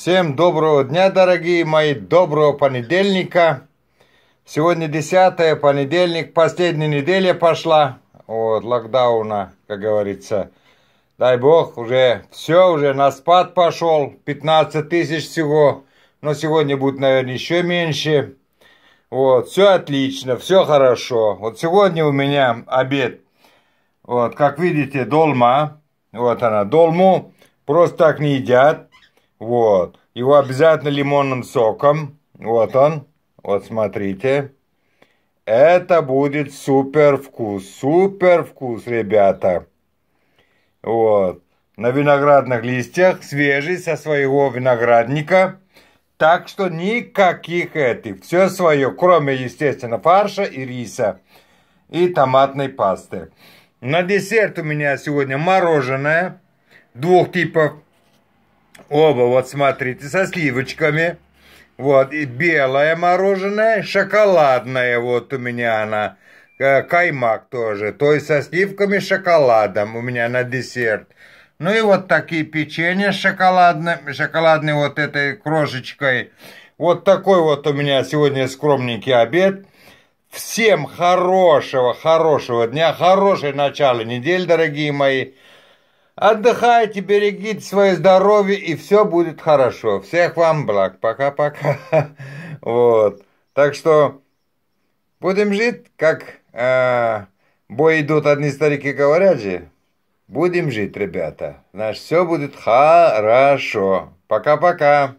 Всем доброго дня, дорогие мои, доброго понедельника. Сегодня 10 понедельник, последняя неделя пошла от локдауна, как говорится. Дай бог, уже все, уже на спад пошел, 15 тысяч всего, но сегодня будет, наверное, еще меньше. Вот, все отлично, все хорошо. Вот сегодня у меня обед, вот, как видите, долма, вот она, долму просто так не едят, вот. Его обязательно лимонным соком. Вот он. Вот смотрите. Это будет супер вкус. Супер вкус, ребята. Вот. На виноградных листьях, свежий со своего виноградника. Так что никаких этих. Все свое, кроме, естественно, фарша и риса. И томатной пасты. На десерт у меня сегодня мороженое двух типов Оба, вот смотрите, со сливочками. Вот, и белое мороженое, шоколадное вот у меня она. Э, каймак тоже, то есть со сливками шоколадом у меня на десерт. Ну и вот такие печенья шоколадные, шоколадные вот этой крошечкой. Вот такой вот у меня сегодня скромненький обед. Всем хорошего, хорошего дня, хорошее начало недели, дорогие мои. Отдыхайте, берегите свое здоровье, и все будет хорошо. Всех вам благ. Пока-пока. Вот. Так что будем жить, как э, бой идут одни старики говорят же. Будем жить, ребята. Наш все будет хорошо. Пока-пока.